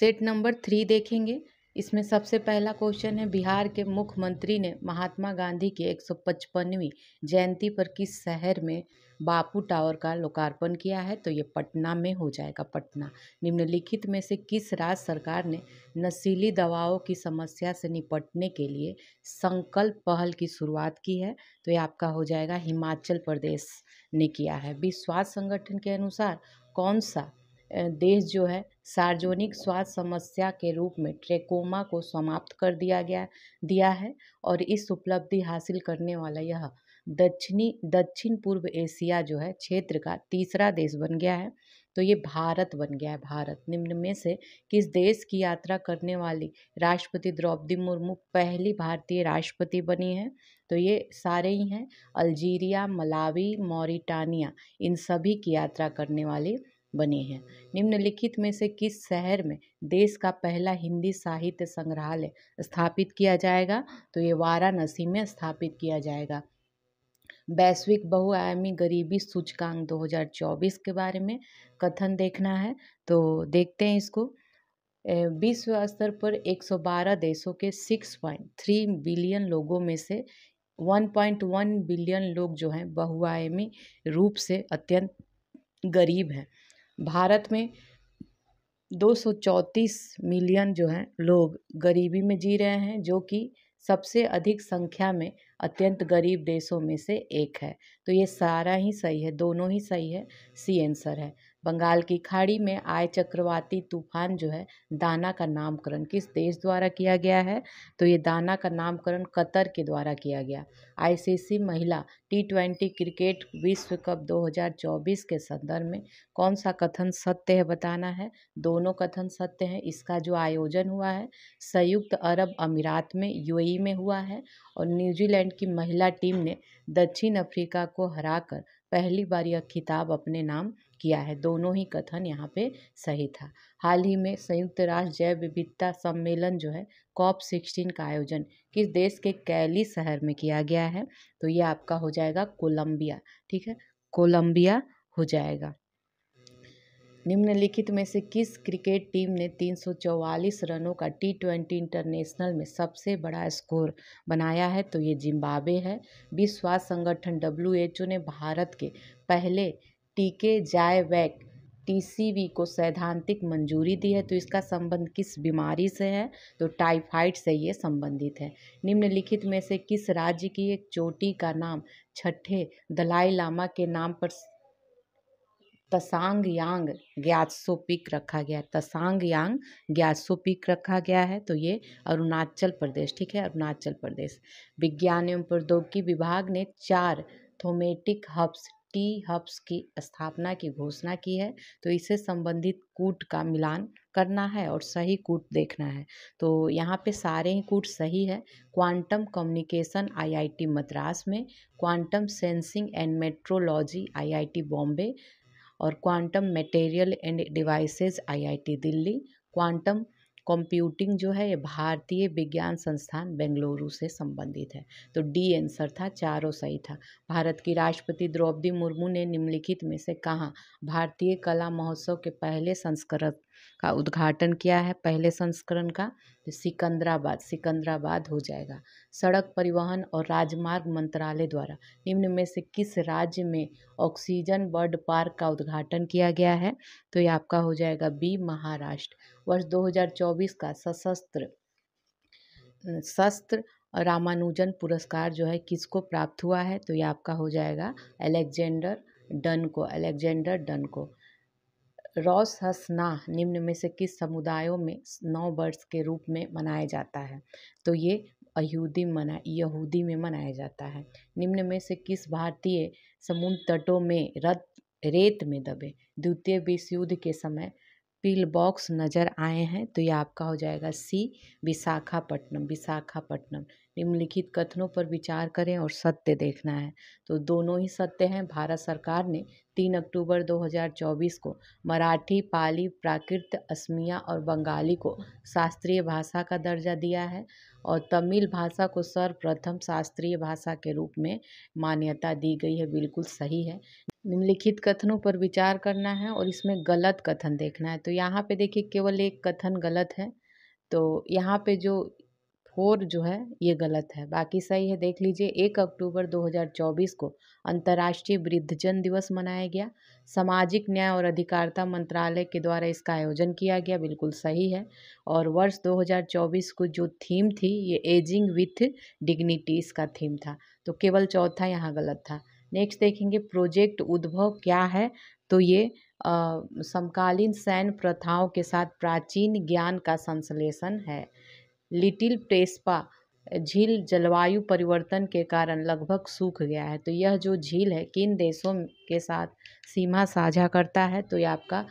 set number three देखेंगे इसमें सबसे पहला क्वेश्चन है बिहार के मुख्यमंत्री ने महात्मा गांधी की एक सौ पचपनवीं जयंती पर किस शहर में बापू टावर का लोकार्पण किया है तो ये पटना में हो जाएगा पटना निम्नलिखित में से किस राज्य सरकार ने नशीली दवाओं की समस्या से निपटने के लिए संकल्प पहल की शुरुआत की है तो ये आपका हो जाएगा हिमाचल प्रदेश ने किया है विश्व स्वास्थ्य संगठन के अनुसार कौन सा देश जो है सार्वजनिक स्वास्थ्य समस्या के रूप में ट्रेकोमा को समाप्त कर दिया गया दिया है और इस उपलब्धि हासिल करने वाला यह दक्षिणी दक्षिण पूर्व एशिया जो है क्षेत्र का तीसरा देश बन गया है तो ये भारत बन गया है भारत निम्न में से किस देश की यात्रा करने वाली राष्ट्रपति द्रौपदी मुर्मू पहली भारतीय राष्ट्रपति बनी है तो ये सारे ही हैं अल्जीरिया मलावी मॉरिटानिया इन सभी की यात्रा करने वाली बनी है निम्नलिखित में से किस शहर में देश का पहला हिंदी साहित्य संग्रहालय स्थापित किया जाएगा तो ये वाराणसी में स्थापित किया जाएगा वैश्विक बहुआयामी गरीबी सूचकांक 2024 के बारे में कथन देखना है तो देखते हैं इसको विश्व स्तर पर 112 देशों के 6.3 बिलियन लोगों में से 1.1 बिलियन लोग जो हैं बहुआयामी रूप से अत्यंत गरीब हैं भारत में दो सौ चौंतीस मिलियन जो हैं लोग गरीबी में जी रहे हैं जो कि सबसे अधिक संख्या में अत्यंत गरीब देशों में से एक है तो ये सारा ही सही है दोनों ही सही है सी आंसर है बंगाल की खाड़ी में आए चक्रवाती तूफान जो है दाना का नामकरण किस देश द्वारा किया गया है तो ये दाना का नामकरण कतर के द्वारा किया गया आईसीसी महिला टी ट्वेंटी क्रिकेट विश्व कप 2024 के संदर्भ में कौन सा कथन सत्य है बताना है दोनों कथन सत्य हैं इसका जो आयोजन हुआ है संयुक्त अरब अमीरात में यू में हुआ है और न्यूजीलैंड की महिला टीम ने दक्षिण अफ्रीका को हराकर पहली बार यह खिताब अपने नाम किया है दोनों ही कथन यहाँ पे सही था हाल ही में संयुक्त राष्ट्र जैव विविधता सम्मेलन जो है कॉप सिक्सटीन का आयोजन किस देश के कैली शहर में किया गया है तो ये आपका हो जाएगा कोलंबिया ठीक है कोलंबिया हो जाएगा निम्नलिखित में से किस क्रिकेट टीम ने 344 रनों का टी ट्वेंटी इंटरनेशनल में सबसे बड़ा स्कोर बनाया है तो ये जिम्बाब्वे है विश्व स्वास्थ्य संगठन डब्ल्यू ने भारत के पहले टीके जायवैक टीसीवी को सैद्धांतिक मंजूरी दी है तो इसका संबंध किस बीमारी से है तो टाइफाइड से ये संबंधित है निम्नलिखित में से किस राज्य की एक चोटी का नाम छठे दलाई लामा के नाम पर तसांग यांग ग्यासो पिक रखा गया तसांग यांग ग्यासो पिक रखा गया है तो ये अरुणाचल प्रदेश ठीक है अरुणाचल प्रदेश विज्ञान एवं प्रौद्योगिकी विभाग ने चार थोमेटिक हब्स टी हब्स की स्थापना की घोषणा की है तो इससे संबंधित कूट का मिलान करना है और सही कूट देखना है तो यहाँ पे सारे ही कूट सही है क्वांटम कम्युनिकेशन आईआईटी मद्रास में quantum sensing and metrology IIT Bombay और quantum material and devices IIT Delhi quantum computing जो है ये भारतीय विज्ञान संस्थान बेंगलुरु से संबंधित है तो डी आंसर था चारों सही था भारत की राष्ट्रपति द्रौपदी मुर्मू ने निम्नलिखित में से कहा भारतीय कला महोत्सव के पहले संस्करण का उद्घाटन किया है पहले संस्करण का तो सिकंदराबाद सिकंदराबाद हो जाएगा सड़क परिवहन और राजमार्ग मंत्रालय द्वारा निम्न में से किस राज्य में ऑक्सीजन बर्ड पार्क का उद्घाटन किया गया है तो ये आपका हो जाएगा बी महाराष्ट्र वर्ष 2024 का सशस्त्र शस्त्र रामानुजन पुरस्कार जो है किसको प्राप्त हुआ है तो ये आपका हो जाएगा अलेक्जेंडर डन को अलेक्जेंडर डन को रौस हसनाह निम्न में से किस समुदायों में नौ वर्ष के रूप में मनाया जाता है तो ये यहूदी मना यहूदी में मनाया जाता है निम्न में से किस भारतीय समुद्र तटों में रत रेत में दबे द्वितीय विश्व युद्ध के समय पील बॉक्स नज़र आए हैं तो ये आपका हो जाएगा सी विशाखापट्टनम विशाखापट्टनम निम्नलिखित कथनों पर विचार करें और सत्य देखना है तो दोनों ही सत्य हैं भारत सरकार ने तीन अक्टूबर 2024 को मराठी पाली प्राकृत असमिया और बंगाली को शास्त्रीय भाषा का दर्जा दिया है और तमिल भाषा को सर्वप्रथम शास्त्रीय भाषा के रूप में मान्यता दी गई है बिल्कुल सही है निम्नलिखित कथनों पर विचार करना है और इसमें गलत कथन देखना है तो यहाँ पे देखिए केवल एक कथन गलत है तो यहाँ पे जो और जो है ये गलत है बाकी सही है देख लीजिए एक अक्टूबर 2024 को अंतर्राष्ट्रीय वृद्धजन दिवस मनाया गया सामाजिक न्याय और अधिकारिता मंत्रालय के द्वारा इसका आयोजन किया गया बिल्कुल सही है और वर्ष 2024 को जो थीम थी ये एजिंग विथ डिग्निटी इसका थीम था तो केवल चौथा यहाँ गलत था नेक्स्ट देखेंगे प्रोजेक्ट उद्भव क्या है तो ये समकालीन सैन्य प्रथाओं के साथ प्राचीन ज्ञान का संश्लेषण है लिटिल प्रेस्पा झील जलवायु परिवर्तन के कारण लगभग सूख गया है तो यह जो झील है किन देशों के साथ सीमा साझा करता है तो ये आपका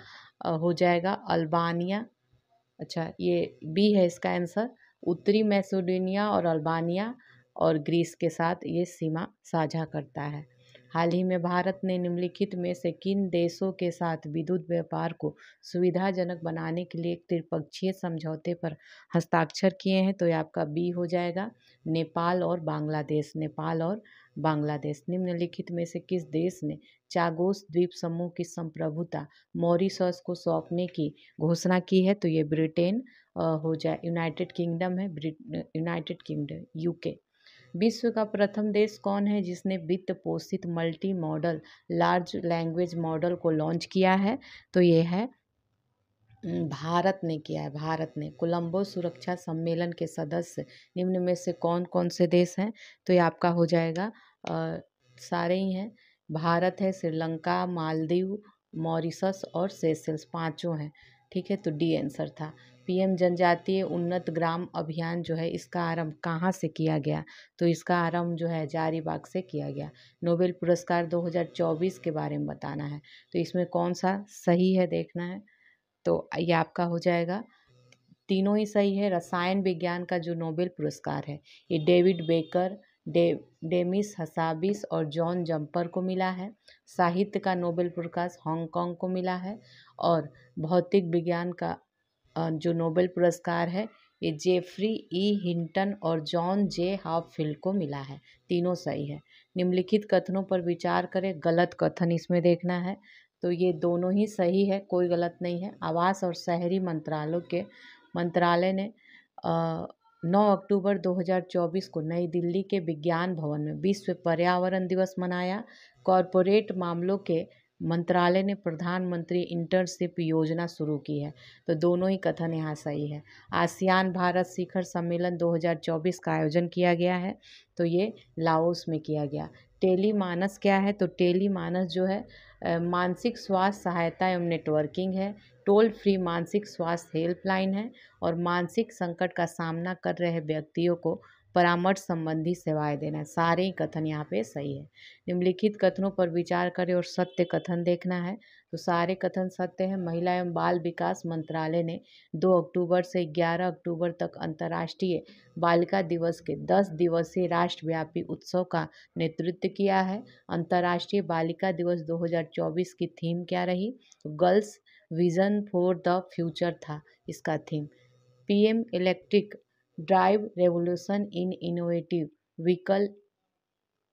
हो जाएगा अल्बानिया अच्छा ये बी है इसका आंसर उत्तरी मैसोडिनिया और अल्बानिया और ग्रीस के साथ ये सीमा साझा करता है हाल ही में भारत ने निम्नलिखित में से किन देशों के साथ विद्युत व्यापार को सुविधाजनक बनाने के लिए त्रिपक्षीय समझौते पर हस्ताक्षर किए हैं तो ये आपका बी हो जाएगा नेपाल और बांग्लादेश नेपाल और बांग्लादेश निम्नलिखित में से किस देश ने चागोस द्वीप समूह की संप्रभुता मॉरिसस को सौंपने की घोषणा की है तो ये ब्रिटेन हो जाए यूनाइटेड किंगडम है यूनाइटेड किंगडम यूके विश्व का प्रथम देश कौन है जिसने वित्त पोषित multi model large language model को लॉन्च किया है तो ये है भारत ने किया है भारत ने कोलंबो सुरक्षा सम्मेलन के सदस्य निम्न में से कौन कौन से देश हैं तो ये आपका हो जाएगा आ, सारे ही हैं भारत है श्रीलंका मालदीव मॉरिशस और सेसेल्स पांचों हैं ठीक है तो डी आंसर था पी एम जनजातीय उन्नत ग्राम अभियान जो है इसका आरंभ कहाँ से किया गया तो इसका आरंभ जो है जारीबाग से किया गया नोबेल पुरस्कार 2024 के बारे में बताना है तो इसमें कौन सा सही है देखना है तो ये आपका हो जाएगा तीनों ही सही है रसायन विज्ञान का जो नोबेल पुरस्कार है ये डेविड बेकर डे डेमिस हसाबिस और जॉन जम्पर को मिला है साहित्य का नोबेल पुरस्कार हांगकांग को मिला है और भौतिक विज्ञान का जो नोबेल पुरस्कार है ये जेफ़्री ई हिंटन और जॉन जे हॉपफील्ड को मिला है तीनों सही है निम्नलिखित कथनों पर विचार करें गलत कथन इसमें देखना है तो ये दोनों ही सही है कोई गलत नहीं है आवास और शहरी मंत्रालय के मंत्रालय ने नौ अक्टूबर 2024 को नई दिल्ली के विज्ञान भवन में विश्व पर्यावरण दिवस मनाया कॉरपोरेट मामलों के मंत्रालय ने प्रधानमंत्री इंटर्नशिप योजना शुरू की है तो दोनों ही कथन यहाँ सही है आसियान भारत शिखर सम्मेलन 2024 का आयोजन किया गया है तो ये लाओस में किया गया टेली मानस क्या है तो टेली मानस जो है मानसिक स्वास्थ्य सहायता एवं नेटवर्किंग है टोल फ्री मानसिक स्वास्थ्य हेल्पलाइन है और मानसिक संकट का सामना कर रहे व्यक्तियों को परामर्श संबंधी सेवाएं देना है सारे ही कथन यहाँ पे सही है निम्नलिखित कथनों पर विचार करें और सत्य कथन देखना है तो सारे कथन सत्य हैं महिला एवं बाल विकास मंत्रालय ने 2 अक्टूबर से 11 अक्टूबर तक अंतर्राष्ट्रीय बालिका दिवस के 10 दिवसीय राष्ट्रव्यापी उत्सव का नेतृत्व किया है अंतर्राष्ट्रीय बालिका दिवस 2024 की थीम क्या रही girls vision for the future था इसका theme PM electric drive revolution in innovative vehicle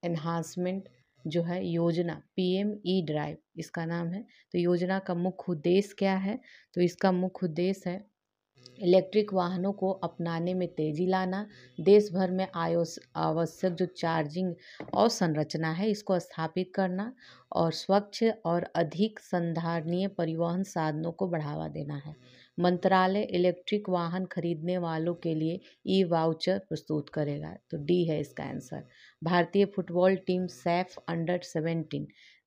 enhancement जो है योजना पी एम ई ड्राइव इसका नाम है तो योजना का मुख्य उद्देश्य क्या है तो इसका मुख्य उद्देश्य है इलेक्ट्रिक वाहनों को अपनाने में तेजी लाना देश भर में आयोस आवश्यक जो चार्जिंग और संरचना है इसको स्थापित करना और स्वच्छ और अधिक संधारणीय परिवहन साधनों को बढ़ावा देना है मंत्रालय इलेक्ट्रिक वाहन खरीदने वालों के लिए ई वाउचर प्रस्तुत करेगा तो डी है इसका आंसर भारतीय football team SAFF under seventeen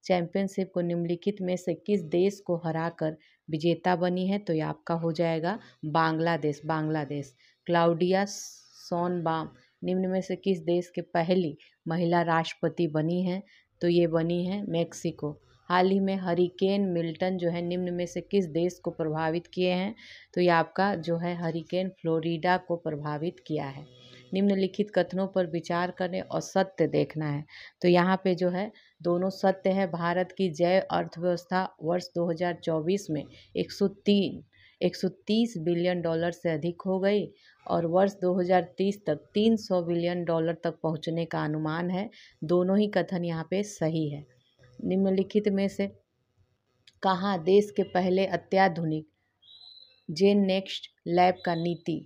championship को निम्नलिखित में से किस देश को हराकर विजेता बनी है तो ये आपका हो जाएगा बांग्लादेश बांग्लादेश क्लाउडिया सोनबाम निम्न में से किस देश के पहली महिला राष्ट्रपति बनी है तो ये बनी है मेक्सिको हाल ही में हरिकेन मिल्टन जो है निम्न में से किस देश को प्रभावित किए हैं तो ये आपका जो है हरिकेन फ्लोरिडा को प्रभावित किया है निम्नलिखित कथनों पर विचार करें और सत्य देखना है तो यहाँ पे जो है दोनों सत्य है भारत की जैव अर्थव्यवस्था वर्ष 2024 में 103 130 बिलियन डॉलर से अधिक हो गई और वर्ष 2030 तक 300 बिलियन डॉलर तक पहुँचने का अनुमान है दोनों ही कथन यहाँ पे सही है निम्नलिखित में से कहाँ देश के पहले अत्याधुनिक जेन नेक्स्ट लैब का नीति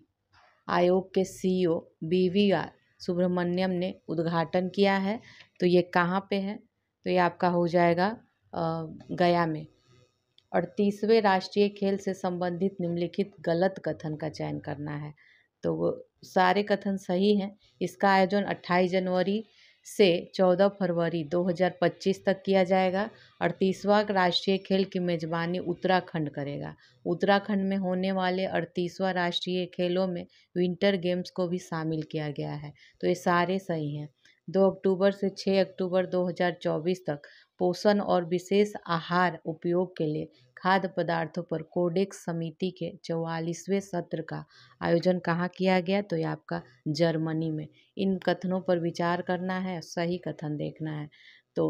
आयोग के सीईओ बीवीआर सुब्रमण्यम ने उद्घाटन किया है तो ये कहाँ पे है तो ये आपका हो जाएगा गया में और अड़तीसवें राष्ट्रीय खेल से संबंधित निम्नलिखित गलत कथन का चयन करना है तो वो सारे कथन सही हैं इसका आयोजन 28 जनवरी से 14 फरवरी 2025 तक किया जाएगा अड़तीसवां राष्ट्रीय खेल की मेज़बानी उत्तराखंड करेगा उत्तराखंड में होने वाले अड़तीसवां राष्ट्रीय खेलों में विंटर गेम्स को भी शामिल किया गया है तो ये सारे सही हैं दो अक्टूबर से छः अक्टूबर 2024 तक पोषण और विशेष आहार उपयोग के लिए खाद्य पदार्थों पर कोडेक्स समिति के चौवालीसवें सत्र का आयोजन कहाँ किया गया तो ये आपका जर्मनी में इन कथनों पर विचार करना है सही कथन देखना है तो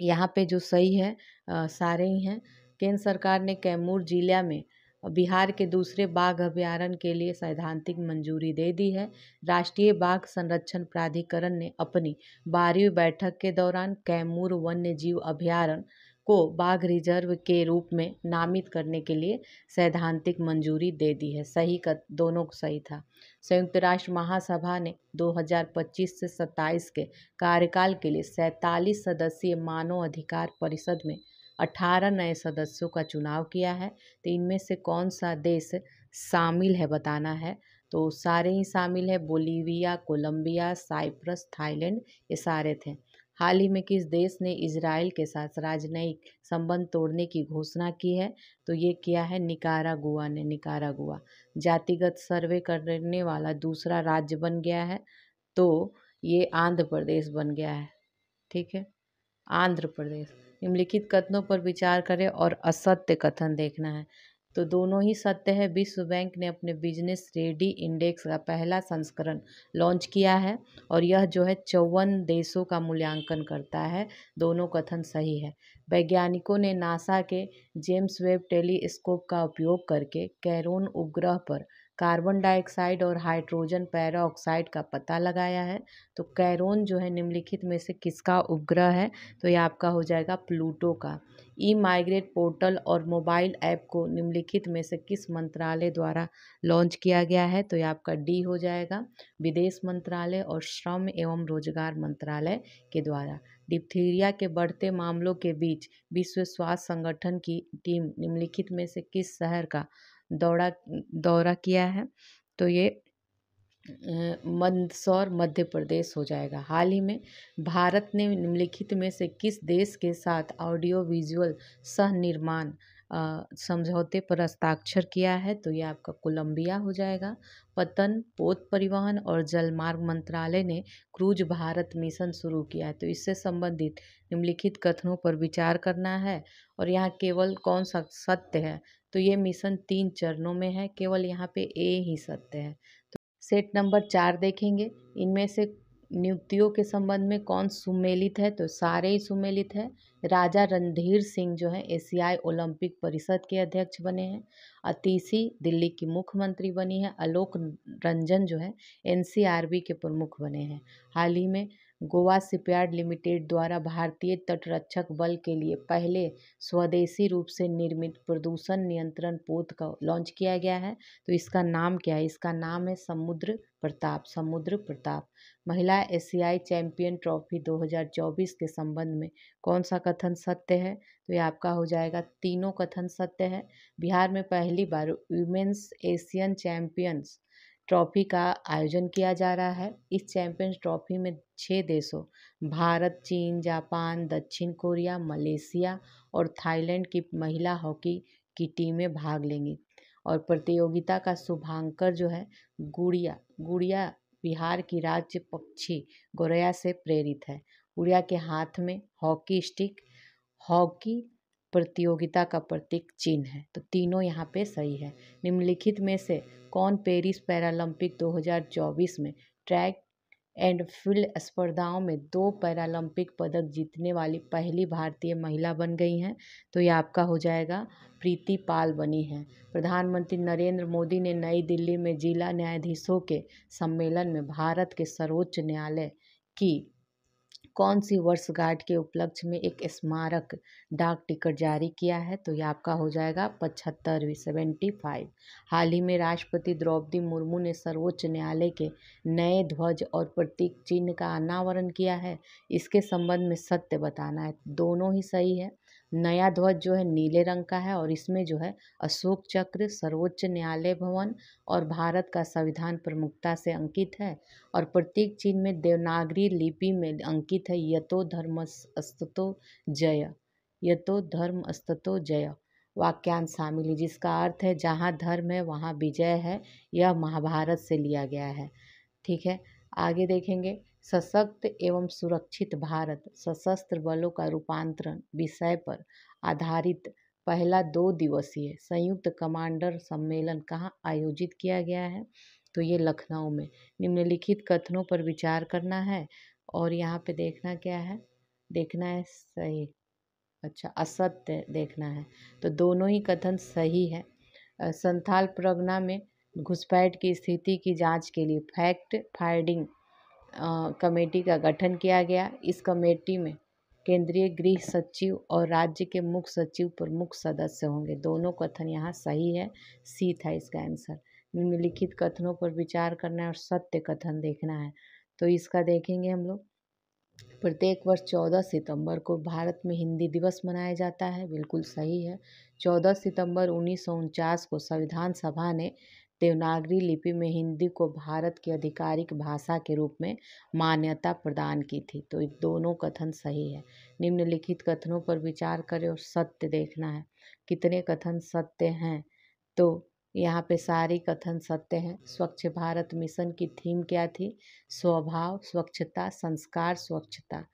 यहाँ पे जो सही है आ, सारे ही हैं केंद्र सरकार ने कैमूर जिला में और बिहार के दूसरे बाघ अभ्यारण्य के लिए सैद्धांतिक मंजूरी दे दी है राष्ट्रीय बाघ संरक्षण प्राधिकरण ने अपनी बारहवीं बैठक के दौरान कैमूर वन्य जीव अभयारण्य को बाघ रिजर्व के रूप में नामित करने के लिए सैद्धांतिक मंजूरी दे दी है सही का दोनों को सही था संयुक्त राष्ट्र महासभा ने 2025 से 27 के कार्यकाल के लिए सैंतालीस सदस्यीय मानव अधिकार परिषद में अट्ठारह नए सदस्यों का चुनाव किया है तो इनमें से कौन सा देश शामिल है बताना है तो सारे ही शामिल है बोलीविया कोलंबिया साइप्रस थाईलैंड ये सारे थे हाल ही में किस देश ने इसराइल के साथ राजनयिक संबंध तोड़ने की घोषणा की है तो ये किया है निकारागुआ ने निकारागुआ जातिगत सर्वे करने वाला दूसरा राज्य बन गया है तो ये आंध्र प्रदेश बन गया है ठीक है आंध्र प्रदेश निम्नलिखित कथनों पर विचार करें और असत्य कथन देखना है तो दोनों ही सत्य है विश्व बैंक ने अपने बिजनेस रेडी इंडेक्स का पहला संस्करण लॉन्च किया है और यह जो है चौवन देशों का मूल्यांकन करता है दोनों कथन सही है वैज्ञानिकों ने नासा के जेम्स वेब टेलीस्कोप का उपयोग करके कैरोन उपग्रह पर कार्बन डाइऑक्साइड और हाइड्रोजन पैराऑक्साइड का पता लगाया है तो कैरोन जो है निम्नलिखित में से किसका उपग्रह है तो ये आपका हो जाएगा प्लूटो का ई माइग्रेट पोर्टल और मोबाइल ऐप को निम्नलिखित में से किस मंत्रालय द्वारा लॉन्च किया गया है तो ये आपका डी हो जाएगा विदेश मंत्रालय और श्रम एवं रोजगार मंत्रालय के द्वारा डिप्थीरिया के बढ़ते मामलों के बीच विश्व स्वास्थ्य संगठन की टीम निम्नलिखित में से किस शहर का दौड़ा दौरा किया है तो ये मंदसौर मध्य प्रदेश हो जाएगा हाल ही में भारत ने निम्नलिखित में से किस देश के साथ ऑडियो विजुअल सह निर्माण समझौते पर हस्ताक्षर किया है तो यह आपका कोलंबिया हो जाएगा पतन पोत परिवहन और जलमार्ग मंत्रालय ने क्रूज भारत मिशन शुरू किया है तो इससे संबंधित निम्नलिखित कथनों पर विचार करना है और यहाँ केवल कौन सा सत्य है तो ये मिशन तीन चरणों में है केवल यहाँ पे ए ही सत्य है तो सेट नंबर चार देखेंगे इनमें से नियुक्तियों के संबंध में कौन सुमेलित है तो सारे ही सुमेलित है राजा रणधीर सिंह जो है एशियाई ओलंपिक परिषद के अध्यक्ष बने हैं अतीसी दिल्ली की मुख्यमंत्री बनी है आलोक रंजन जो है एनसीआरबी के प्रमुख बने हैं हाल ही में गोवा शिपयार्ड लिमिटेड द्वारा भारतीय तटरक्षक बल के लिए पहले स्वदेशी रूप से निर्मित प्रदूषण नियंत्रण पोत का लॉन्च किया गया है तो इसका नाम क्या है इसका नाम है समुद्र प्रताप समुद्र प्रताप महिला एशियाई चैंपियन ट्रॉफी 2024 के संबंध में कौन सा कथन सत्य है तो ये आपका हो जाएगा तीनों कथन सत्य है बिहार में पहली बार वीमेंस एशियन चैंपियंस ट्रॉफी का आयोजन किया जा रहा है इस चैंपियंस ट्रॉफी में छः देशों भारत चीन जापान दक्षिण कोरिया मलेशिया और थाईलैंड की महिला हॉकी की टीमें भाग लेंगी और प्रतियोगिता का शुभांकर जो है गुड़िया गुड़िया बिहार की राज्य पक्षी गोरैया से प्रेरित है गुड़िया के हाथ में हॉकी स्टिक हॉकी प्रतियोगिता का प्रतीक चिन्ह है तो तीनों यहाँ पे सही है निम्नलिखित में से कौन पेरिस पैरालंपिक 2024 में ट्रैक एंड फील्ड स्पर्धाओं में दो पैरालंपिक पदक जीतने वाली पहली भारतीय महिला बन गई हैं तो ये आपका हो जाएगा प्रीति पाल बनी हैं प्रधानमंत्री नरेंद्र मोदी ने नई दिल्ली में जिला न्यायाधीशों के सम्मेलन में भारत के सर्वोच्च न्यायालय की कौन सी वर्षगांठ के उपलक्ष्य में एक स्मारक डाक टिकट जारी किया है तो ये आपका हो जाएगा पचहत्तरवीं सेवेंटी फाइव हाल ही में राष्ट्रपति द्रौपदी मुर्मू ने सर्वोच्च न्यायालय के नए ध्वज और प्रतीक चिन्ह का अनावरण किया है इसके संबंध में सत्य बताना है दोनों ही सही है नया ध्वज जो है नीले रंग का है और इसमें जो है अशोक चक्र सर्वोच्च न्यायालय भवन और भारत का संविधान प्रमुखता से अंकित है और प्रतीक चिन्ह में देवनागरी लिपि में अंकित प्रतीत है यतो धर्म अस्तो जय यतो धर्म अस्तो जय वाक्यांश शामिल है जिसका अर्थ है जहाँ धर्म है वहाँ विजय है यह महाभारत से लिया गया है ठीक है आगे देखेंगे सशक्त एवं सुरक्षित भारत सशस्त्र बलों का रूपांतरण विषय पर आधारित पहला दो दिवसीय संयुक्त कमांडर सम्मेलन कहाँ आयोजित किया गया है तो ये लखनऊ में निम्नलिखित कथनों पर विचार करना है और यहाँ पे देखना क्या है देखना है सही अच्छा असत्य देखना है तो दोनों ही कथन सही है संथाल प्रगना में घुसपैठ की स्थिति की जांच के लिए फैक्ट फाइंडिंग कमेटी का गठन किया गया इस कमेटी में केंद्रीय गृह सचिव और राज्य के मुख्य सचिव प्रमुख सदस्य होंगे दोनों कथन यहाँ सही है सी था इसका आंसर निम्नलिखित कथनों पर विचार करना है और सत्य कथन देखना है तो इसका देखेंगे हम लोग प्रत्येक वर्ष चौदह सितंबर को भारत में हिंदी दिवस मनाया जाता है बिल्कुल सही है चौदह सितंबर उन्नीस को संविधान सभा ने देवनागरी लिपि में हिंदी को भारत की आधिकारिक भाषा के रूप में मान्यता प्रदान की थी तो दोनों कथन सही है निम्नलिखित कथनों पर विचार करें और सत्य देखना है कितने कथन सत्य हैं तो यहाँ पे सारी कथन सत्य हैं स्वच्छ भारत मिशन की थीम क्या थी स्वभाव स्वच्छता संस्कार स्वच्छता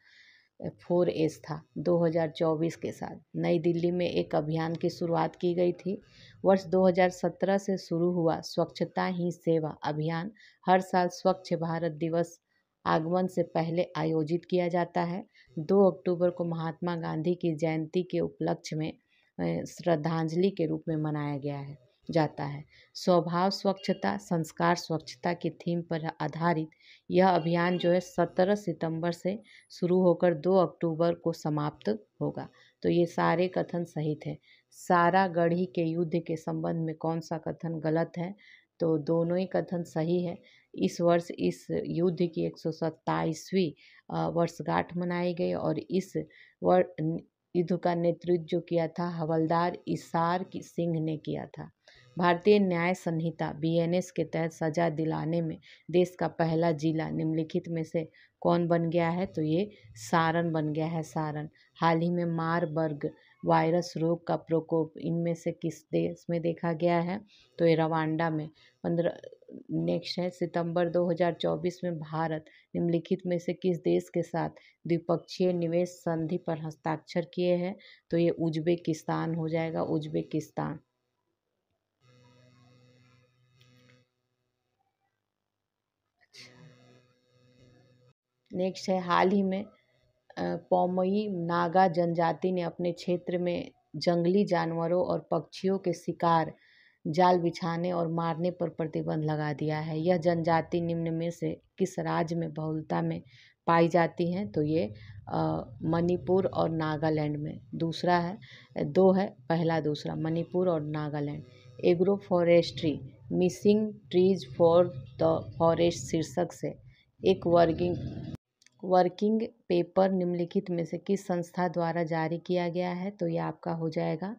फोर एस था 2024 के साथ नई दिल्ली में एक अभियान की शुरुआत की गई थी वर्ष 2017 से शुरू हुआ स्वच्छता ही सेवा अभियान हर साल स्वच्छ भारत दिवस आगमन से पहले आयोजित किया जाता है 2 अक्टूबर को महात्मा गांधी की जयंती के उपलक्ष्य में श्रद्धांजलि के रूप में मनाया गया है जाता है स्वभाव स्वच्छता संस्कार स्वच्छता की थीम पर आधारित यह अभियान जो है सत्रह सितंबर से शुरू होकर दो अक्टूबर को समाप्त होगा तो ये सारे कथन सही थे सारा गढ़ी के युद्ध के संबंध में कौन सा कथन गलत है तो दोनों ही कथन सही है इस वर्ष इस युद्ध की एक सौ सत्ताईसवीं वर्षगांठ मनाई गई और इस वर युद्ध का नेतृत्व जो किया था हवलदार इसार सिंह ने किया था भारतीय न्याय संहिता बीएनएस के तहत सजा दिलाने में देश का पहला जिला निम्नलिखित में से कौन बन गया है तो ये सारण बन गया है सारण हाल ही में मारबर्ग वायरस रोग का प्रकोप इनमें से किस देश में देखा गया है तो ये रवांडा में पंद्रह नेक्स्ट है सितंबर 2024 में भारत निम्नलिखित में से किस देश के साथ द्विपक्षीय निवेश संधि पर हस्ताक्षर किए हैं तो ये उज्बेकिस्तान हो जाएगा उज्बेकिस्तान नेक्स्ट है हाल ही में पोमई नागा जनजाति ने अपने क्षेत्र में जंगली जानवरों और पक्षियों के शिकार जाल बिछाने और मारने पर प्रतिबंध लगा दिया है यह जनजाति निम्न में से किस राज्य में बहुलता में पाई जाती हैं तो ये मणिपुर और नागालैंड में दूसरा है दो है पहला दूसरा मणिपुर और Nagaland agro forestry missing trees for the forest शीर्षक से एक वर्गिंग वर्किंग पेपर निम्नलिखित में से किस संस्था द्वारा जारी किया गया है तो ये आपका हो जाएगा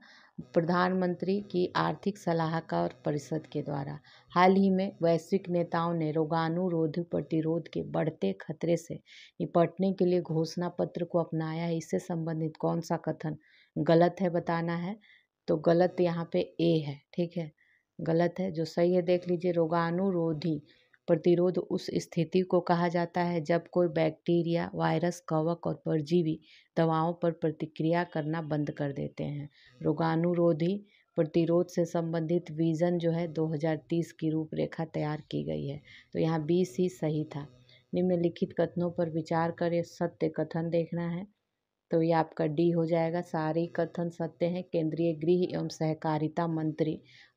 प्रधानमंत्री की आर्थिक सलाहकार परिषद के द्वारा हाल ही में वैश्विक नेताओं ने रोगानुरोध प्रतिरोध के बढ़ते खतरे से निपटने के लिए घोषणा पत्र को अपनाया है इससे संबंधित कौन सा कथन गलत है बताना है तो गलत यहाँ पे ए है ठीक है गलत है जो सही है देख लीजिए रोगानुरोधी प्रतिरोध उस स्थिति को कहा जाता है जब कोई बैक्टीरिया वायरस कवक और परजीवी दवाओं पर प्रतिक्रिया करना बंद कर देते हैं रोगानुरोधी प्रतिरोध से संबंधित विज़न जो है 2030 की रूपरेखा तैयार की गई है तो यहाँ बीस ही सही था निम्नलिखित कथनों पर विचार करें सत्य कथन देखना है तो ये आपका डी हो जाएगा सारे कथन सत्य हैं केंद्रीय गृह एवं सहकारिता मंत्री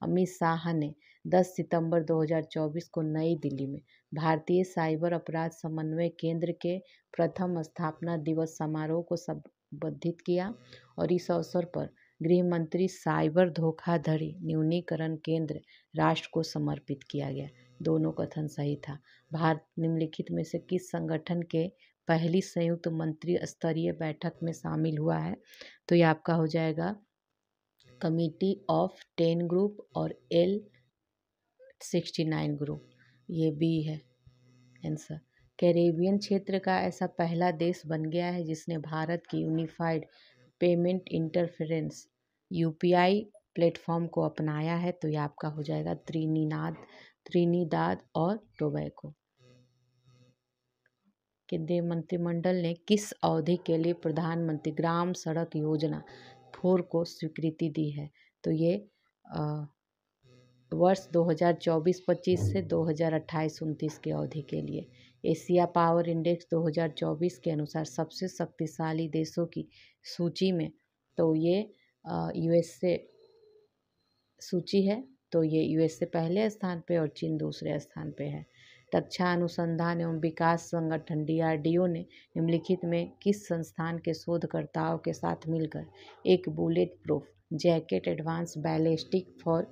अमित शाह ने 10 सितंबर 2024 को नई दिल्ली में भारतीय साइबर अपराध समन्वय केंद्र के प्रथम स्थापना दिवस समारोह को संबोधित किया और इस अवसर पर गृह मंत्री साइबर धोखाधड़ी न्यूनीकरण केंद्र राष्ट्र को समर्पित किया गया दोनों कथन सही था भारत निम्नलिखित में से किस संगठन के पहली संयुक्त मंत्री स्तरीय बैठक में शामिल हुआ है तो ये आपका हो जाएगा कमिटी ऑफ टेन ग्रुप और एल सिक्सटी नाइन ग्रुप ये बी है आंसर कैरेबियन क्षेत्र का ऐसा पहला देश बन गया है जिसने भारत की unified payment interference UPI platform को अपनाया है तो ये आपका हो जाएगा त्रिनीनाद त्रिनीदाद और टोबैको केंद्रीय मंत्रिमंडल ने किस अवधि के लिए प्रधानमंत्री ग्राम सड़क योजना फोर को स्वीकृति दी है तो ये वर्ष 2024-25 से 2028-29 की अवधि के लिए एशिया पावर इंडेक्स 2024 के अनुसार सबसे शक्तिशाली देशों की सूची में तो ये यूएसए सूची है तो ये यूएसए पहले स्थान पे और चीन दूसरे स्थान पे है रक्षा अनुसंधान एवं विकास संगठन डीआरडीओ ने निम्नलिखित में किस संस्थान के शोधकर्ताओं के साथ मिलकर एक bulletproof jacket advance ballistic for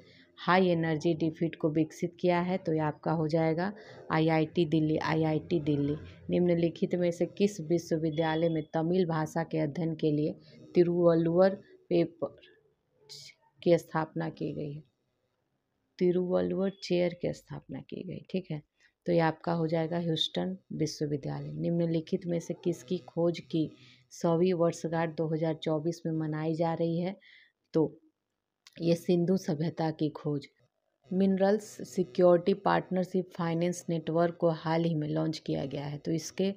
high energy defeat को विकसित किया है तो ये आपका हो जाएगा आईआईटी दिल्ली आईआईटी दिल्ली निम्नलिखित में से किस विश्वविद्यालय में तमिल भाषा के अध्ययन के लिए तिरुवल्लुवर पेपर की स्थापना की गई है तिरुवल्लुवर चेयर की स्थापना की गई ठीक है तो ये आपका हो जाएगा ह्यूस्टन विश्वविद्यालय निम्नलिखित में से किसकी खोज की सौवीं वर्षगांठ 2024 में मनाई जा रही है तो ये सिंधु सभ्यता की खोज minerals security partnership finance network को हाल ही में लॉन्च किया गया है तो इसके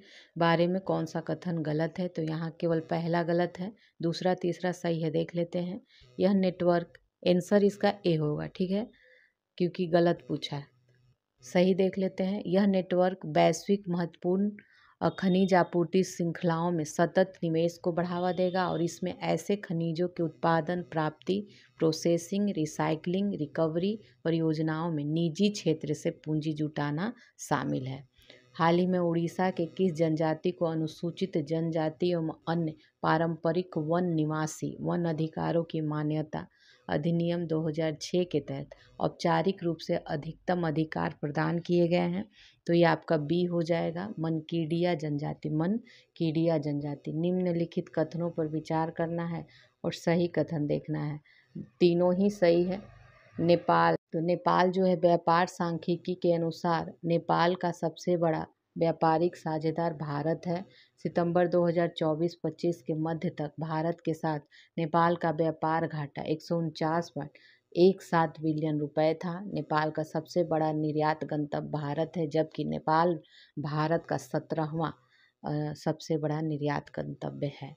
बारे में कौन सा कथन गलत है तो यहाँ केवल पहला गलत है दूसरा तीसरा सही है देख लेते हैं यह नेटवर्क आंसर इसका ए होगा ठीक है क्योंकि गलत पूछा है सही देख लेते हैं यह नेटवर्क वैश्विक महत्वपूर्ण खनिज आपूर्ति श्रृंखलाओं में सतत निवेश को बढ़ावा देगा और इसमें ऐसे खनिजों के उत्पादन प्राप्ति प्रोसेसिंग रिसाइकलिंग रिकवरी परियोजनाओं में निजी क्षेत्र से पूंजी जुटाना शामिल है हाल ही में उड़ीसा के किस जनजाति को अनुसूचित जनजाति एवं अन्य पारंपरिक वन निवासी वन अधिकारों की मान्यता अधिनियम 2006 के तहत औपचारिक रूप से अधिकतम अधिकार प्रदान किए गए हैं तो ये आपका बी हो जाएगा मन कीड़िया जनजाति मन कीडिया जनजाति निम्नलिखित कथनों पर विचार करना है और सही कथन देखना है तीनों ही सही है नेपाल तो नेपाल जो है व्यापार सांख्यिकी के अनुसार नेपाल का सबसे बड़ा व्यापारिक साझेदार भारत है सितंबर 2024-25 के मध्य तक भारत के साथ नेपाल का व्यापार घाटा एक पॉइंट एक सात बिलियन रुपए था नेपाल का सबसे बड़ा निर्यात गंतव्य भारत है जबकि नेपाल भारत का सत्रहवा सबसे बड़ा निर्यात गंतव्य है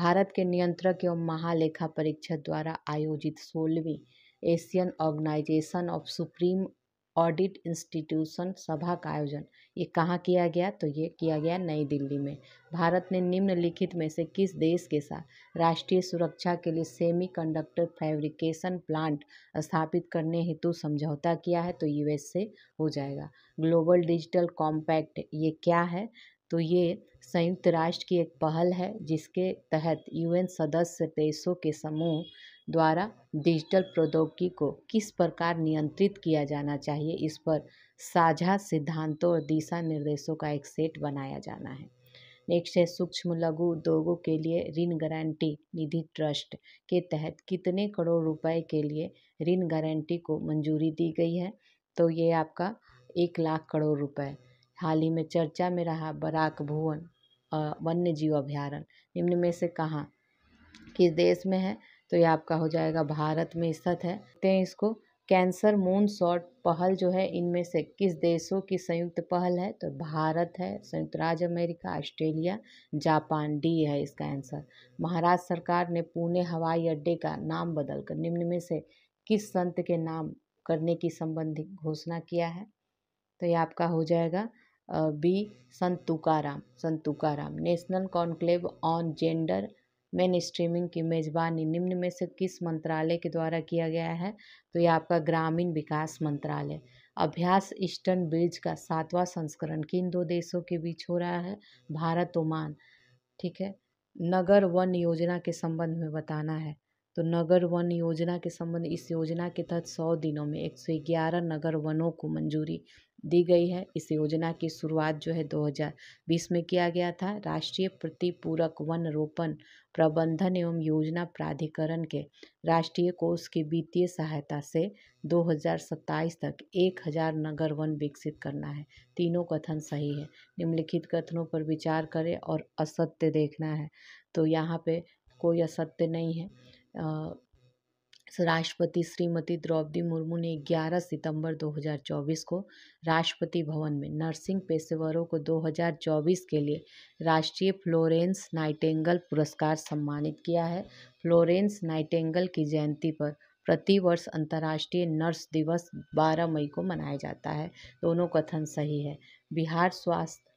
भारत के नियंत्रक एवं महालेखा परीक्षक द्वारा आयोजित सोलहवीं Asian organisation of supreme audit institution सभा का आयोजन ये कहाँ किया गया तो ये किया गया नई दिल्ली में भारत ने निम्नलिखित में से किस देश के साथ राष्ट्रीय सुरक्षा के लिए सेमीकंडक्टर फैब्रिकेशन प्लांट स्थापित करने हेतु समझौता किया है तो यूएस से हो जाएगा ग्लोबल डिजिटल कॉम्पैक्ट ये क्या है तो ये संयुक्त राष्ट्र की एक पहल है जिसके तहत यूएन सदस्य देशों के समूह द्वारा डिजिटल प्रौद्योगिकी को किस प्रकार नियंत्रित किया जाना चाहिए इस पर साझा सिद्धांतों और दिशा निर्देशों का एक सेट बनाया जाना है नेक्स्ट है सूक्ष्म लघु उद्योगों के लिए ऋण गारंटी निधि ट्रस्ट के तहत कितने करोड़ रुपए के लिए ऋण गारंटी को मंजूरी दी गई है तो ये आपका एक लाख करोड़ रुपए हाल ही में चर्चा में रहा बराक भुवन वन्य जीव अभ्यारण्य निम्न में से कहाँ किस देश में है तो ये आपका हो जाएगा भारत में स्थित है ते इसको कैंसर मून शॉट पहल जो है इनमें से किस देशों की संयुक्त पहल है तो भारत है संयुक्त राज्य अमेरिका ऑस्ट्रेलिया जापान डी है इसका आंसर महाराष्ट्र सरकार ने पुणे हवाई अड्डे का नाम बदलकर निम्न में से किस संत के नाम करने की संबंधी घोषणा किया है तो ये आपका हो जाएगा B Sant Tukaram Sant Tukaram national conclave on gender mainstreaming की मेज़बानी निम्न में से किस मंत्रालय के द्वारा किया गया है तो यह आपका ग्रामीण विकास मंत्रालय अभ्यास ईस्टर्न ब्रिज का सातवां संस्करण किन दो देशों के बीच हो रहा है भारत ओमान ठीक है नगर वन योजना के संबंध में बताना है तो नगर वन योजना के संबंध इस योजना के तहत सौ दिनों में एक सौ ग्यारह नगर वनों को मंजूरी दी गई है इस योजना की शुरुआत जो है 2020 में किया गया था राष्ट्रीय प्रतिपूरक वन रोपण प्रबंधन एवं योजना प्राधिकरण के राष्ट्रीय कोष की वित्तीय सहायता से 2027 तक 1000 नगर वन विकसित करना है तीनों कथन सही है निम्नलिखित कथनों पर विचार करें और असत्य देखना है तो यहाँ पे कोई असत्य नहीं है राष्ट्रपति श्रीमती द्रौपदी मुर्मू ने 11 सितंबर 2024 को राष्ट्रपति भवन में नर्सिंग पेशेवरों को 2024 के लिए राष्ट्रीय फ्लोरेंस नाइटेंगल पुरस्कार सम्मानित किया है फ्लोरेंस नाइटेंगल की जयंती पर प्रतिवर्ष अंतर्राष्ट्रीय नर्स दिवस 12 मई को मनाया जाता है दोनों कथन सही है बिहार स्वास्थ्य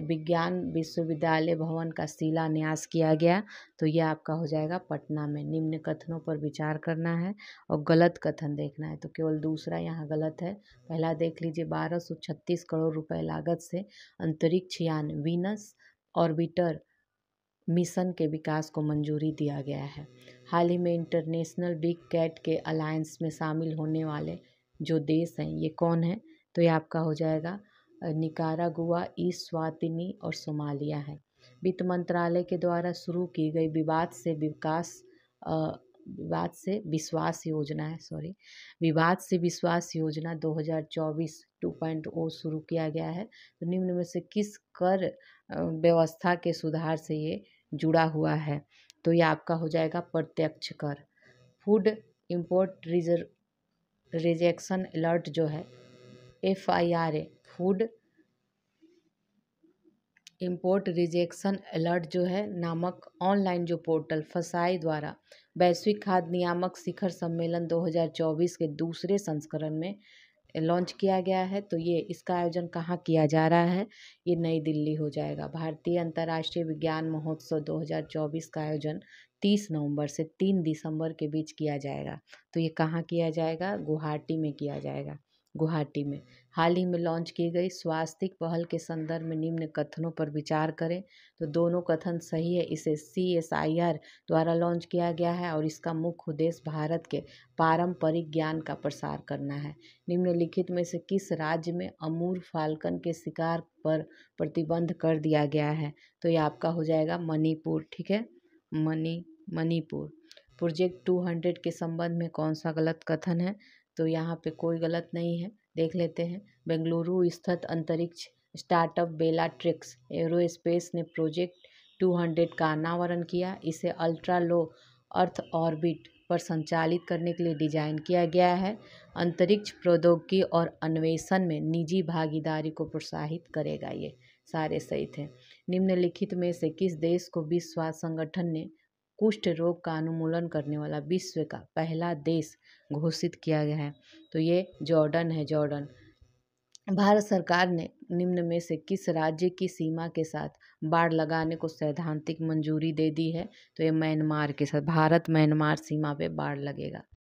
विज्ञान विश्वविद्यालय भवन का शिलान्यास किया गया तो यह आपका हो जाएगा पटना में निम्न कथनों पर विचार करना है और गलत कथन देखना है तो केवल दूसरा यहाँ गलत है पहला देख लीजिए बारह सौ छत्तीस करोड़ रुपए लागत से अंतरिक्ष यान वीनस ऑर्बिटर मिशन के विकास को मंजूरी दिया गया है हाल ही में इंटरनेशनल बिग कैट के अलायंस में शामिल होने वाले जो देश हैं ये कौन है तो ये आपका हो जाएगा निकारागुआ स्वातिनी और सोमालिया है वित्त मंत्रालय के द्वारा शुरू की गई विवाद से विकास विवाद से विश्वास योजना है सॉरी विवाद से विश्वास योजना 2024 हज़ार शुरू किया गया है तो निम्न में से किस कर व्यवस्था के सुधार से ये जुड़ा हुआ है तो ये आपका हो जाएगा प्रत्यक्ष कर फूड इम्पोर्ट रिजर रिजेक्शन अलर्ट जो है F I R A food import rejection alert जो है नामक ऑनलाइन जो पोर्टल फसाई द्वारा वैश्विक खाद्य नियामक शिखर सम्मेलन 2024 के दूसरे संस्करण में लॉन्च किया गया है तो ये इसका आयोजन कहाँ किया जा रहा है ये नई दिल्ली हो जाएगा भारतीय अंतर्राष्ट्रीय विज्ञान महोत्सव 2024 का आयोजन 30 नवंबर से 3 दिसंबर के बीच किया जाएगा तो ये कहाँ किया जाएगा गुवाहाटी में किया जाएगा गुवाहाटी में हाल ही में लॉन्च की गई स्वास्थ्य पहल के संदर्भ में निम्न कथनों पर विचार करें तो दोनों कथन सही है इसे सी एस आई आर द्वारा लॉन्च किया गया है और इसका मुख्य उद्देश्य भारत के पारंपरिक ज्ञान का प्रसार करना है निम्नलिखित में से किस राज्य में अमूर फाल्कन के शिकार पर प्रतिबंध कर दिया गया है तो ये आपका हो जाएगा मणिपुर ठीक है मनी मणिपुर प्रोजेक्ट हंड्रेड के संबंध में कौन सा गलत कथन है तो यहाँ पे कोई गलत नहीं है देख लेते हैं बेंगलुरु स्थित अंतरिक्ष स्टार्टअप बेला एरो एरोस्पेस ने प्रोजेक्ट 200 का अनावरण किया इसे अल्ट्रा लो अर्थ ऑर्बिट पर संचालित करने के लिए डिजाइन किया गया है अंतरिक्ष प्रौद्योगिकी और अन्वेषण में निजी भागीदारी को प्रोत्साहित करेगा ये सारे सही थे निम्नलिखित में से किस देश को विश्व स्वास्थ्य संगठन ने कुष्ठ रोग का अनुमूलन करने वाला विश्व का पहला देश घोषित किया गया है तो ये जॉर्डन है जॉर्डन भारत सरकार ने निम्न में से किस राज्य की सीमा के साथ बाढ़ लगाने को सैद्धांतिक मंजूरी दे दी है तो ये म्यांमार के साथ भारत म्यांमार सीमा पे बाढ़ लगेगा